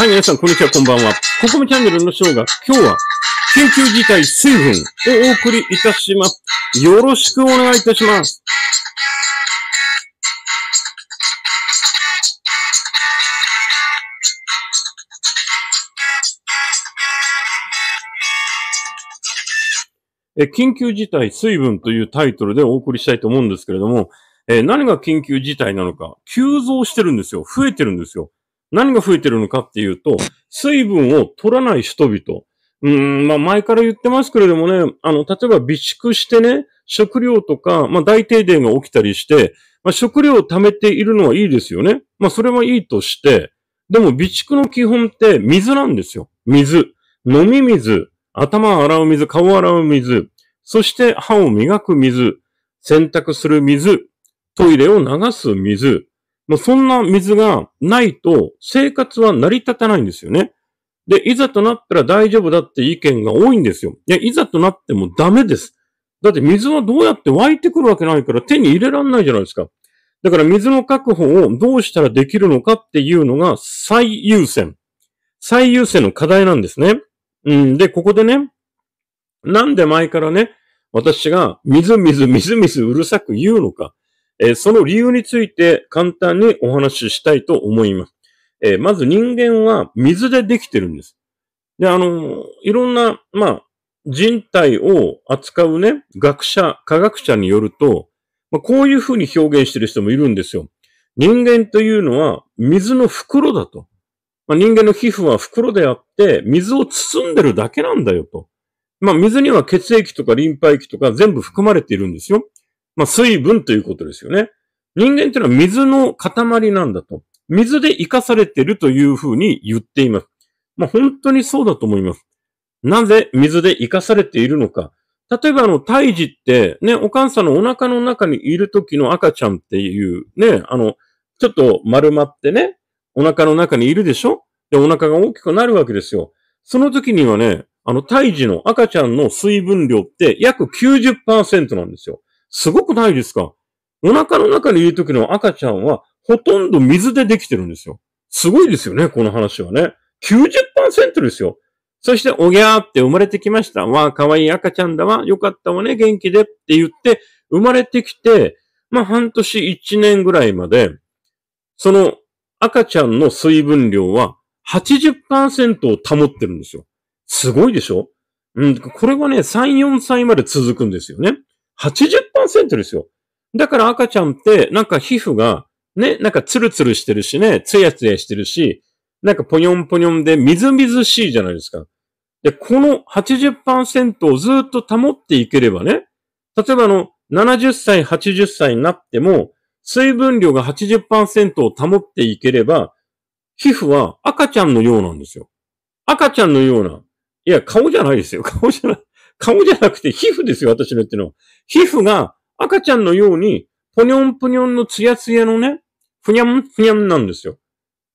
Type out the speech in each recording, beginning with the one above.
はい、皆さん、こんにちは、こんばんは。ここもチャンネルのショーが、今日は、緊急事態水分をお送りいたします。よろしくお願いいたします。え、緊急事態水分というタイトルでお送りしたいと思うんですけれども、え何が緊急事態なのか、急増してるんですよ。増えてるんですよ。何が増えてるのかっていうと、水分を取らない人々。うん、まあ前から言ってますけれどもね、あの、例えば備蓄してね、食料とか、まあ大停電が起きたりして、まあ食料を貯めているのはいいですよね。まあそれはいいとして、でも備蓄の基本って水なんですよ。水。飲み水。頭洗う水。顔洗う水。そして歯を磨く水。洗濯する水。トイレを流す水。まあ、そんな水がないと生活は成り立たないんですよね。で、いざとなったら大丈夫だって意見が多いんですよ。いや、いざとなってもダメです。だって水はどうやって湧いてくるわけないから手に入れらんないじゃないですか。だから水の確保をどうしたらできるのかっていうのが最優先。最優先の課題なんですね。うん、で、ここでね、なんで前からね、私が水水水水うるさく言うのか。えー、その理由について簡単にお話ししたいと思います。えー、まず人間は水でできてるんです。で、あの、いろんな、まあ、人体を扱うね、学者、科学者によると、まあ、こういうふうに表現してる人もいるんですよ。人間というのは水の袋だと。まあ、人間の皮膚は袋であって、水を包んでるだけなんだよと。まあ、水には血液とかリンパ液とか全部含まれているんですよ。まあ、水分ということですよね。人間っていうのは水の塊なんだと。水で生かされてるというふうに言っています。まあ、本当にそうだと思います。なぜ水で生かされているのか。例えばあの、胎児って、ね、お母さんのお腹の中にいる時の赤ちゃんっていう、ね、あの、ちょっと丸まってね、お腹の中にいるでしょで、お腹が大きくなるわけですよ。その時にはね、あの、胎児の赤ちゃんの水分量って約90%なんですよ。すごくないですかお腹の中にいる時の赤ちゃんは、ほとんど水でできてるんですよ。すごいですよね、この話はね。90%ですよ。そして、おぎゃーって生まれてきました。わあ、かわいい赤ちゃんだわ。よかったわね、元気でって言って、生まれてきて、まあ、半年1年ぐらいまで、その赤ちゃんの水分量は80%を保ってるんですよ。すごいでしょうん、これはね、3、4歳まで続くんですよね。100%ですよ。だから赤ちゃんって、なんか皮膚が、ね、なんかツルツルしてるしね、ツヤツヤしてるし、なんかポニョンポニョンでみずみずしいじゃないですか。で、この80%をずっと保っていければね、例えばあの、70歳、80歳になっても、水分量が80%を保っていければ、皮膚は赤ちゃんのようなんですよ。赤ちゃんのような。いや、顔じゃないですよ。顔じゃない。顔じゃなくて皮膚ですよ、私の言ってのは。皮膚が赤ちゃんのように、ぽにょんぷにょんのツヤツヤのね、ふにゃんふにゃんなんですよ。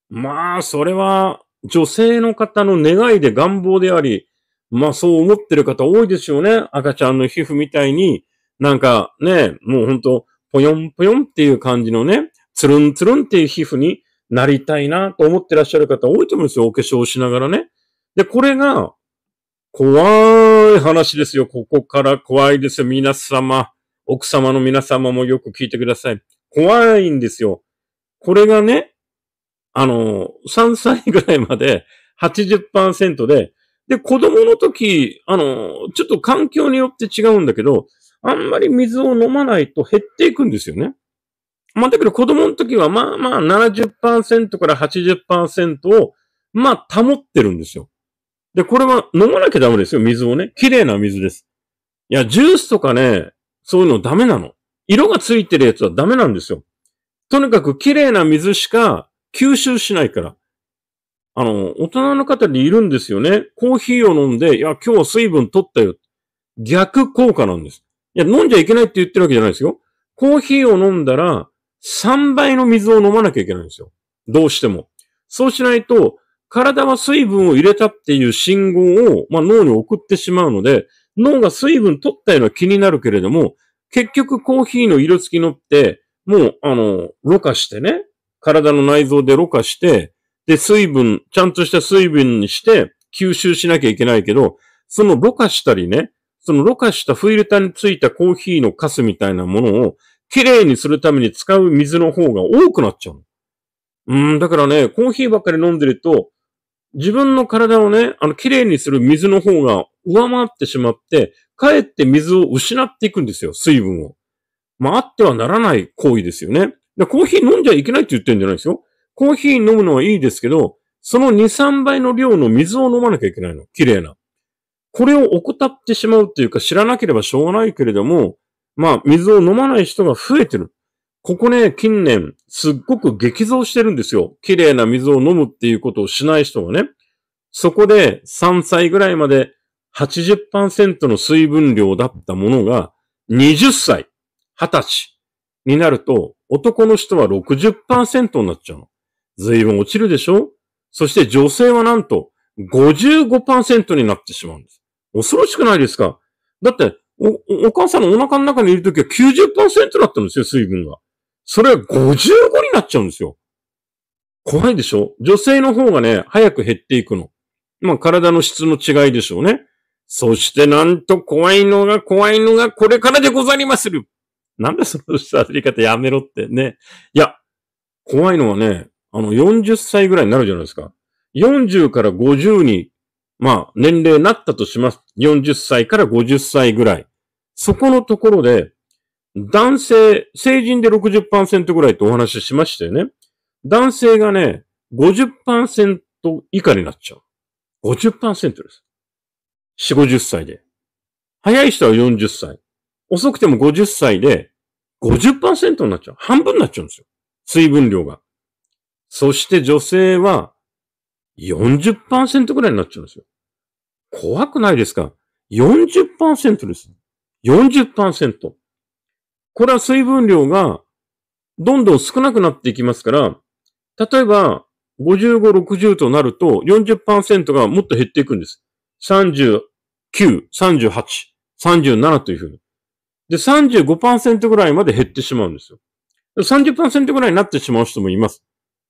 まあ、それは、女性の方の願いで願望であり、まあそう思ってる方多いですよね。赤ちゃんの皮膚みたいに、なんかね、もうほんと、ぽよんぽよんっていう感じのね、つるんつるんっていう皮膚になりたいなと思ってらっしゃる方多いと思うんですよ。お化粧しながらね。で、これが、怖い話ですよ。ここから怖いですよ。皆様。奥様の皆様もよく聞いてください。怖いんですよ。これがね、あの、3歳ぐらいまで80%で、で、子供の時、あの、ちょっと環境によって違うんだけど、あんまり水を飲まないと減っていくんですよね。まあ、だけど子供の時は、まあまあ70%から80%を、まあ保ってるんですよ。で、これは飲まなきゃダメですよ、水をね。綺麗な水です。いや、ジュースとかね、そういうのダメなの。色がついてるやつはダメなんですよ。とにかく綺麗な水しか吸収しないから。あの、大人の方にいるんですよね。コーヒーを飲んで、いや、今日水分取ったよ。逆効果なんです。いや、飲んじゃいけないって言ってるわけじゃないですよ。コーヒーを飲んだら、3倍の水を飲まなきゃいけないんですよ。どうしても。そうしないと、体は水分を入れたっていう信号を、まあ、脳に送ってしまうので、脳が水分取ったような気になるけれども、結局コーヒーの色付きのって、もう、あの、ろ過してね、体の内臓でろ過して、で、水分、ちゃんとした水分にして吸収しなきゃいけないけど、そのろ過したりね、そのろ過したフィルターについたコーヒーのカスみたいなものを、きれいにするために使う水の方が多くなっちゃう。うん、だからね、コーヒーばっかり飲んでると、自分の体をね、あの、綺麗にする水の方が上回ってしまって、かえって水を失っていくんですよ、水分を。まあ、あってはならない行為ですよね。コーヒー飲んじゃいけないって言ってるんじゃないですよ。コーヒー飲むのはいいですけど、その2、3倍の量の水を飲まなきゃいけないの。綺麗な。これを怠ってしまうっていうか知らなければしょうがないけれども、まあ、水を飲まない人が増えてる。ここね、近年、すっごく激増してるんですよ。綺麗な水を飲むっていうことをしない人がね。そこで3歳ぐらいまで80%の水分量だったものが、20歳、20歳になると、男の人は60%になっちゃうの。随分落ちるでしょそして女性はなんと55%になってしまうんです。恐ろしくないですかだってお、お母さんのお腹の中にいるときは90%だったんですよ、水分が。それが55になっちゃうんですよ。怖いでしょ女性の方がね、早く減っていくの。まあ、体の質の違いでしょうね。そしてなんと怖いのが怖いのがこれからでござりまする。なんでその喋り方やめろってね。いや、怖いのはね、あの40歳ぐらいになるじゃないですか。40から50に、まあ年齢なったとします。40歳から50歳ぐらい。そこのところで、男性、成人で60%ぐらいとお話ししましたよね。男性がね、50%以下になっちゃう。50%です。4、50歳で。早い人は40歳。遅くても50歳で50%になっちゃう。半分になっちゃうんですよ。水分量が。そして女性は40%ぐらいになっちゃうんですよ。怖くないですか ?40% です。40%。これは水分量がどんどん少なくなっていきますから、例えば55、60となると40%がもっと減っていくんです。39、38、37というふうに。で、35%ぐらいまで減ってしまうんですよ。30%ぐらいになってしまう人もいます。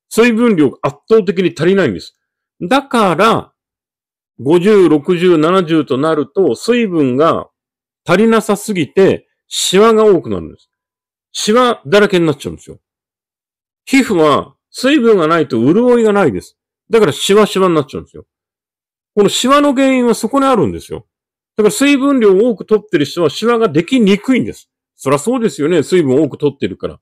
水分量が圧倒的に足りないんです。だから、50、60、70となると、水分が足りなさすぎて、シワが多くなるんです。シワだらけになっちゃうんですよ。皮膚は水分がないと潤いがないです。だからシワシワになっちゃうんですよ。このシワの原因はそこにあるんですよ。だから水分量を多く取ってる人はシワができにくいんです。そりゃそうですよね。水分多く取ってるから。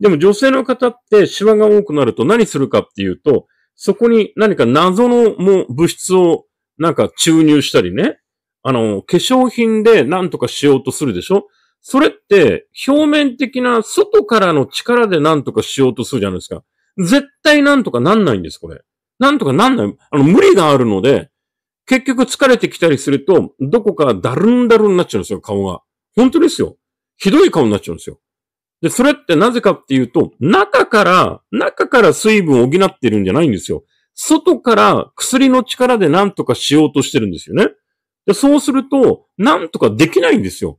でも女性の方ってシワが多くなると何するかっていうと、そこに何か謎のも物質をなんか注入したりね。あの、化粧品で何とかしようとするでしょそれって表面的な外からの力で何とかしようとするじゃないですか。絶対何とかなんないんです、これ。なんとかなんない。あの、無理があるので、結局疲れてきたりすると、どこかだるんだるになっちゃうんですよ、顔が。本当ですよ。ひどい顔になっちゃうんですよ。で、それってなぜかっていうと、中から、中から水分を補ってるんじゃないんですよ。外から薬の力で何とかしようとしてるんですよね。で、そうすると、何とかできないんですよ。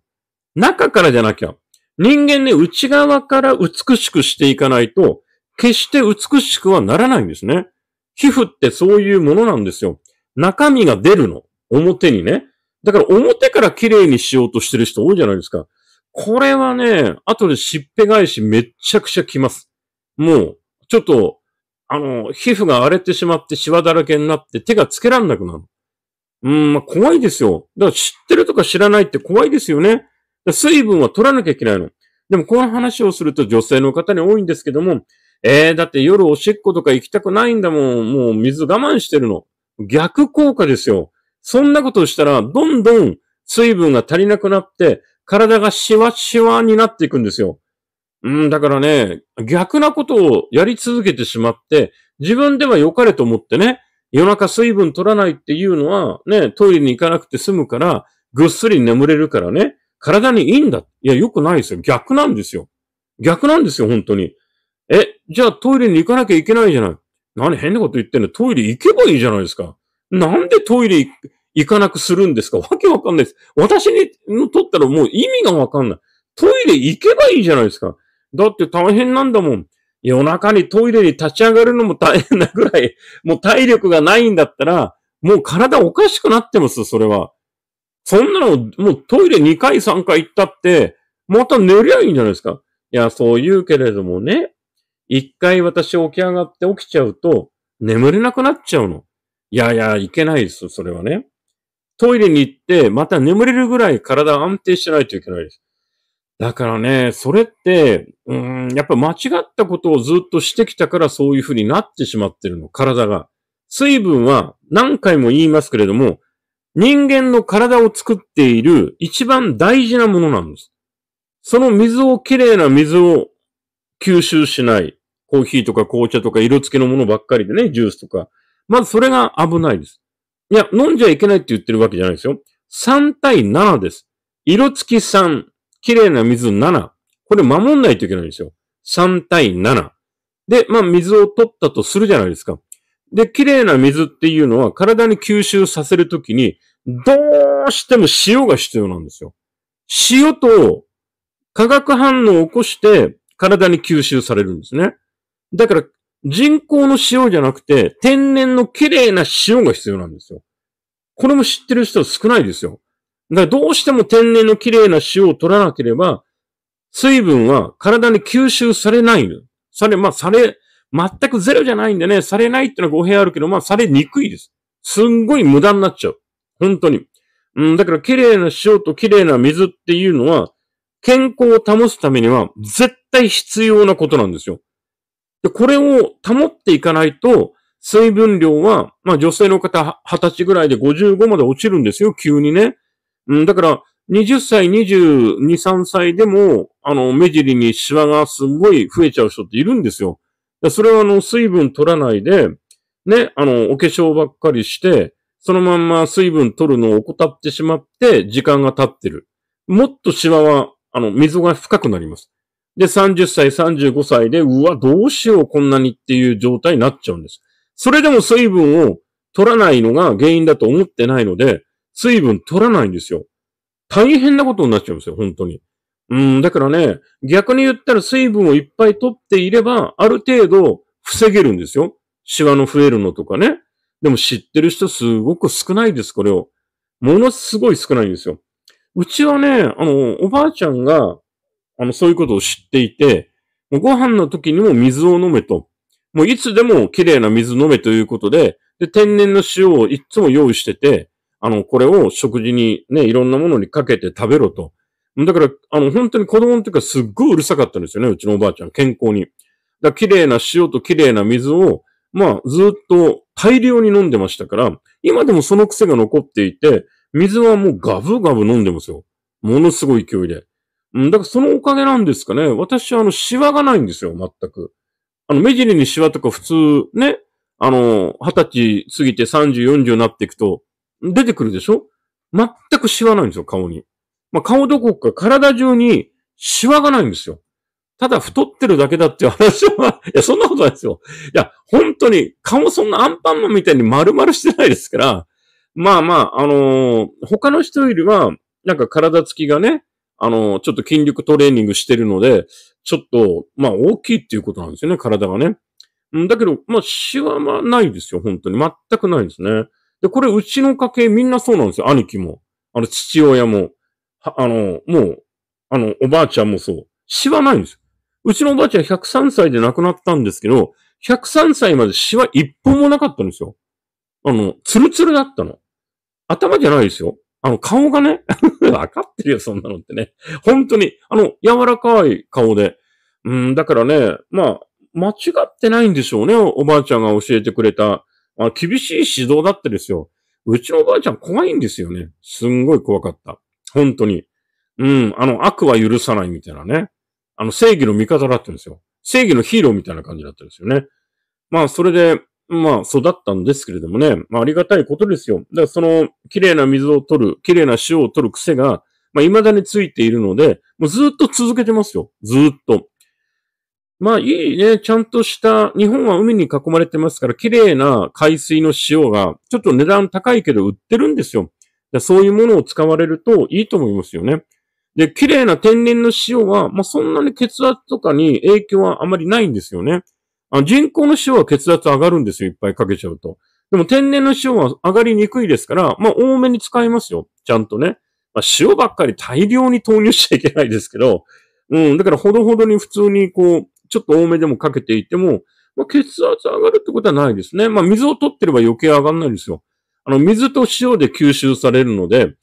中からじゃなきゃ、人間ね、内側から美しくしていかないと、決して美しくはならないんですね。皮膚ってそういうものなんですよ。中身が出るの。表にね。だから表から綺麗にしようとしてる人多いじゃないですか。これはね、後でしっぺ返しめっちゃくちゃ来ます。もう、ちょっと、あの、皮膚が荒れてしまってシワだらけになって手がつけらんなくなる。うん、まあ、怖いですよ。だから知ってるとか知らないって怖いですよね。水分は取らなきゃいけないの。でもこの話をすると女性の方に多いんですけども、えー、だって夜おしっことか行きたくないんだもん。もう水我慢してるの。逆効果ですよ。そんなことをしたら、どんどん水分が足りなくなって、体がシワシワになっていくんですよ。うん、だからね、逆なことをやり続けてしまって、自分では良かれと思ってね、夜中水分取らないっていうのは、ね、トイレに行かなくて済むから、ぐっすり眠れるからね、体にいいんだ。いや、良くないですよ。逆なんですよ。逆なんですよ、本当に。え、じゃあトイレに行かなきゃいけないじゃない。何変なこと言ってんのトイレ行けばいいじゃないですか。なんでトイレ行かなくするんですかわけわかんないです。私にとったらもう意味がわかんない。トイレ行けばいいじゃないですか。だって大変なんだもん。夜中にトイレに立ち上がるのも大変なぐらい、もう体力がないんだったら、もう体おかしくなってます、それは。そんなの、もうトイレ2回3回行ったって、また寝りゃいいんじゃないですか。いや、そう言うけれどもね、一回私起き上がって起きちゃうと、眠れなくなっちゃうの。いやいや、いけないですそれはね。トイレに行って、また眠れるぐらい体安定してないといけないです。だからね、それって、うん、やっぱ間違ったことをずっとしてきたからそういうふうになってしまってるの、体が。水分は何回も言いますけれども、人間の体を作っている一番大事なものなんです。その水を、きれいな水を吸収しない。コーヒーとか紅茶とか色付きのものばっかりでね、ジュースとか。まずそれが危ないです。いや、飲んじゃいけないって言ってるわけじゃないですよ。3対7です。色付き3、綺麗な水7。これ守んないといけないんですよ。3対7。で、まあ水を取ったとするじゃないですか。で、綺麗な水っていうのは体に吸収させるときにどうしても塩が必要なんですよ。塩と化学反応を起こして体に吸収されるんですね。だから人工の塩じゃなくて天然の綺麗な塩が必要なんですよ。これも知ってる人は少ないですよ。だからどうしても天然の綺麗な塩を取らなければ水分は体に吸収されない。され、まあ、され、全くゼロじゃないんでね、されないってのは語弊あるけど、まあ、されにくいです。すんごい無駄になっちゃう。本当に。うん、だから綺麗な塩と綺麗な水っていうのは、健康を保つためには絶対必要なことなんですよ。で、これを保っていかないと、水分量は、まあ女性の方20歳ぐらいで55まで落ちるんですよ、急にね。うん、だから、20歳、22、3歳でも、あの、目尻にシワがすごい増えちゃう人っているんですよ。それはあの、水分取らないで、ね、あの、お化粧ばっかりして、そのまんま水分取るのを怠ってしまって、時間が経ってる。もっとシワは、あの、溝が深くなります。で、30歳、35歳で、うわ、どうしよう、こんなにっていう状態になっちゃうんです。それでも水分を取らないのが原因だと思ってないので、水分取らないんですよ。大変なことになっちゃうんですよ、本当に。うん、だからね、逆に言ったら水分をいっぱい取っていれば、ある程度防げるんですよ。シワの増えるのとかね。でも知ってる人すごく少ないです、これを。ものすごい少ないんですよ。うちはね、あの、おばあちゃんが、あの、そういうことを知っていて、もうご飯の時にも水を飲めと。もういつでも綺麗な水飲めということで、で、天然の塩をいつも用意してて、あの、これを食事にね、いろんなものにかけて食べろと。だから、あの、本当に子供の時はすっごいうるさかったんですよね、うちのおばあちゃん、健康に。だ綺麗な塩と綺麗な水を、まあ、ずっと大量に飲んでましたから、今でもその癖が残っていて、水はもうガブガブ飲んでますよ。ものすごい勢いで。うん、だからそのおかげなんですかね。私はあの、シワがないんですよ、全く。あの、目尻にシワとか普通、ね、あの、二十歳過ぎて30、40になっていくと、出てくるでしょ全くシワないんですよ、顔に。まあ、顔どこか体中にシワがないんですよ。ただ太ってるだけだっていう話は、いや、そんなことないですよ。いや、本当に、顔そんなアンパンマンみたいに丸々してないですから、まあまあ、あのー、他の人よりは、なんか体つきがね、あのー、ちょっと筋力トレーニングしてるので、ちょっと、まあ大きいっていうことなんですよね、体がね。んだけど、まあ、しわはないですよ、本当に。全くないですね。で、これ、うちの家系みんなそうなんですよ、兄貴も。あの、父親も。あの、もう、あの、おばあちゃんもそう。しわないんですよ。うちのおばあちゃん103歳で亡くなったんですけど、103歳までシワ一本もなかったんですよ。あの、ツルツルだったの。頭じゃないですよ。あの、顔がね、わ かってるよ、そんなのってね。本当に、あの、柔らかい顔で。うん、だからね、まあ、間違ってないんでしょうね、おばあちゃんが教えてくれた。あ厳しい指導だったですよ。うちのおばあちゃん怖いんですよね。すんごい怖かった。本当に。うん、あの、悪は許さないみたいなね。あの、正義の味方だったんですよ。正義のヒーローみたいな感じだったんですよね。まあ、それで、まあ、育ったんですけれどもね。まあ、ありがたいことですよ。だから、その、綺麗な水を取る、綺麗な塩を取る癖が、まあ、未だについているので、もうずっと続けてますよ。ずっと。まあ、いいね。ちゃんとした、日本は海に囲まれてますから、綺麗な海水の塩が、ちょっと値段高いけど売ってるんですよ。そういうものを使われるといいと思いますよね。で、綺麗な天然の塩は、まあ、そんなに血圧とかに影響はあまりないんですよね。あ人工の塩は血圧上がるんですよ。いっぱいかけちゃうと。でも天然の塩は上がりにくいですから、まあ、多めに使いますよ。ちゃんとね。まあ、塩ばっかり大量に投入しちゃいけないですけど、うん、だからほどほどに普通にこう、ちょっと多めでもかけていても、まあ、血圧上がるってことはないですね。まあ、水を取ってれば余計上がんないんですよ。あの、水と塩で吸収されるので、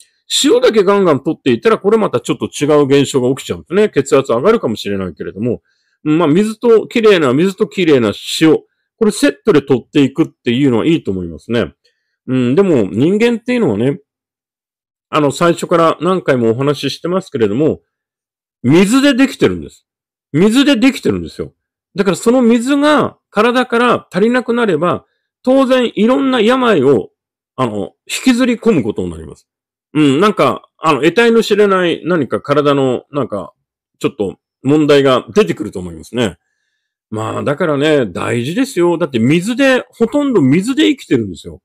塩だけガンガン取っていたら、これまたちょっと違う現象が起きちゃうんですね。血圧上がるかもしれないけれども、まあ、水と、綺麗な、水と綺麗な塩。これセットで取っていくっていうのはいいと思いますね。うん、でも人間っていうのはね、あの、最初から何回もお話ししてますけれども、水でできてるんです。水でできてるんですよ。だからその水が体から足りなくなれば、当然いろんな病を、あの、引きずり込むことになります。うん、なんか、あの、得体の知れない何か体の、なんか、ちょっと問題が出てくると思いますね。まあ、だからね、大事ですよ。だって水で、ほとんど水で生きてるんですよ。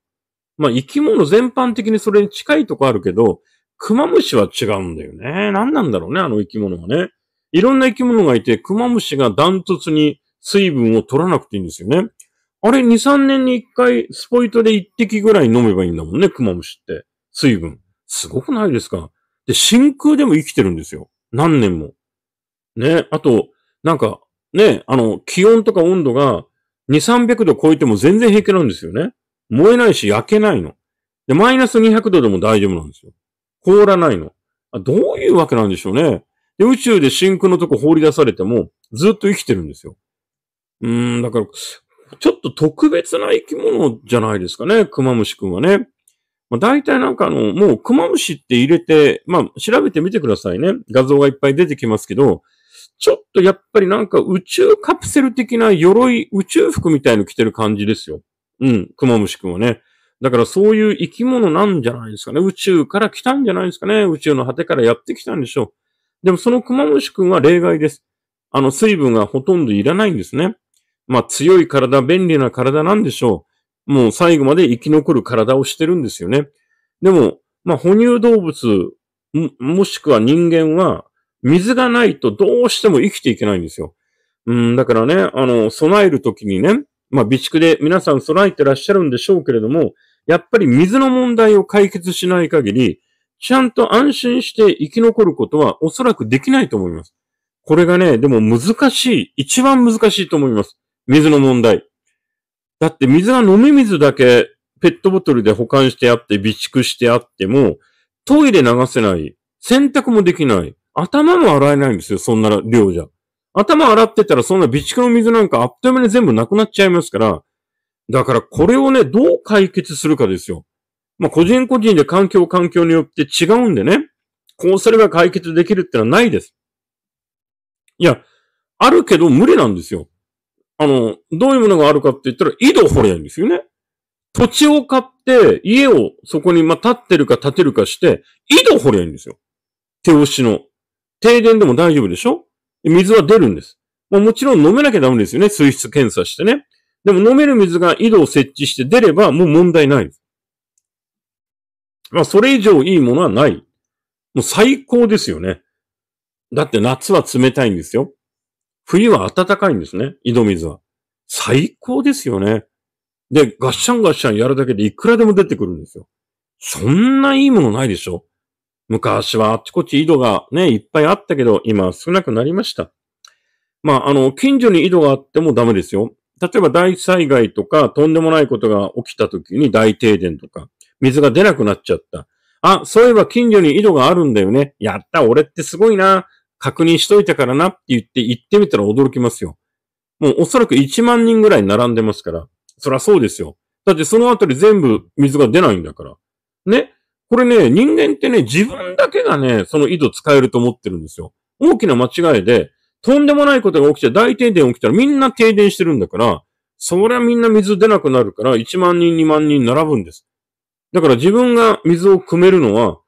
まあ、生き物全般的にそれに近いとこあるけど、クマムシは違うんだよね。何なんだろうね、あの生き物はね。いろんな生き物がいて、クマムシがダントツに水分を取らなくていいんですよね。あれ、2、3年に1回、スポイトで1滴ぐらい飲めばいいんだもんね、クマムシって。水分。すごくないですかで、真空でも生きてるんですよ。何年も。ね。あと、なんか、ね、あの、気温とか温度が2、300度超えても全然平気なんですよね。燃えないし焼けないの。で、マイナス200度でも大丈夫なんですよ。凍らないの。あどういうわけなんでしょうね。で、宇宙で真空のとこ放り出されても、ずっと生きてるんですよ。うーん、だから、ちょっと特別な生き物じゃないですかね、クマムシくんはね。まあ、大体なんかあの、もうクマムシって入れて、まあ、調べてみてくださいね。画像がいっぱい出てきますけど、ちょっとやっぱりなんか宇宙カプセル的な鎧、宇宙服みたいの着てる感じですよ。うん、クマムシくんはね。だからそういう生き物なんじゃないですかね。宇宙から来たんじゃないですかね。宇宙の果てからやってきたんでしょう。でもそのクマムシくんは例外です。あの、水分がほとんどいらないんですね。まあ強い体、便利な体なんでしょう。もう最後まで生き残る体をしてるんですよね。でも、まあ、哺乳動物、もしくは人間は、水がないとどうしても生きていけないんですよ。うん、だからね、あの、備えるときにね、まあ、備蓄で皆さん備えてらっしゃるんでしょうけれども、やっぱり水の問題を解決しない限り、ちゃんと安心して生き残ることはおそらくできないと思います。これがね、でも難しい、一番難しいと思います。水の問題。だって水が飲み水だけペットボトルで保管してあって、備蓄してあっても、トイレ流せない。洗濯もできない。頭も洗えないんですよ、そんな量じゃ。頭洗ってたらそんな備蓄の水なんかあっという間に全部なくなっちゃいますから、だからこれをね、どう解決するかですよ。まあ、個人個人で環境環境によって違うんでね、こうすれば解決できるってのはないです。いや、あるけど無理なんですよ。あの、どういうものがあるかって言ったら、井戸掘りゃいいんですよね。土地を買って、家をそこに、まあ、建ってるか建てるかして、井戸掘りゃいいんですよ。手押しの。停電でも大丈夫でしょ水は出るんです。まあ、もちろん飲めなきゃダメですよね。水質検査してね。でも飲める水が井戸を設置して出れば、もう問題ないまあ、それ以上いいものはない。もう最高ですよね。だって夏は冷たいんですよ。冬は暖かいんですね、井戸水は。最高ですよね。で、ガッシャンガッシャンやるだけでいくらでも出てくるんですよ。そんないいものないでしょ昔はあっちこっち井戸がね、いっぱいあったけど、今は少なくなりました。まあ、あの、近所に井戸があってもダメですよ。例えば大災害とか、とんでもないことが起きた時に大停電とか、水が出なくなっちゃった。あ、そういえば近所に井戸があるんだよね。やった、俺ってすごいな。確認しといたからなって言って行ってみたら驚きますよ。もうおそらく1万人ぐらい並んでますから。そりゃそうですよ。だってそのあたり全部水が出ないんだから。ね。これね、人間ってね、自分だけがね、その井戸使えると思ってるんですよ。大きな間違いで、とんでもないことが起きちゃう、大停電起きたらみんな停電してるんだから、そりゃみんな水出なくなるから、1万人、2万人並ぶんです。だから自分が水を汲めるのは、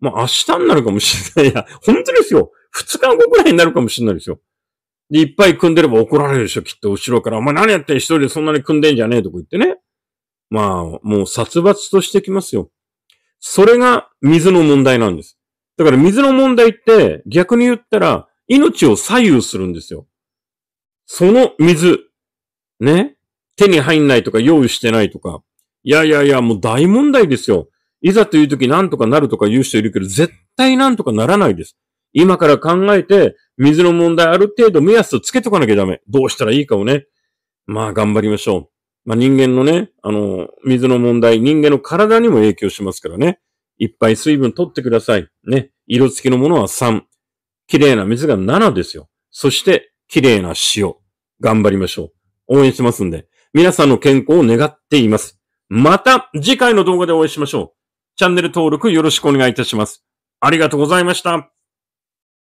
まあ明日になるかもしれない。いや、本当ですよ。2日後くらいになるかもしれないですよ。で、いっぱい組んでれば怒られるでしょ、きっと、後ろから。お前何やってん一人でそんなに組んでんじゃねえとか言ってね。まあ、もう殺伐としてきますよ。それが水の問題なんです。だから水の問題って逆に言ったら命を左右するんですよ。その水、ね、手に入んないとか用意してないとか。いやいやいや、もう大問題ですよ。いざという時何とかなるとか言う人いるけど、絶対何とかならないです。今から考えて、水の問題ある程度目安をつけとかなきゃダメ。どうしたらいいかをね。まあ、頑張りましょう。まあ、人間のね、あの、水の問題、人間の体にも影響しますからね。いっぱい水分取ってください。ね。色付きのものは3。綺麗な水が7ですよ。そして、綺麗な塩。頑張りましょう。応援してますんで。皆さんの健康を願っています。また次回の動画でお会いしましょう。チャンネル登録よろしくお願いいたします。ありがとうございました。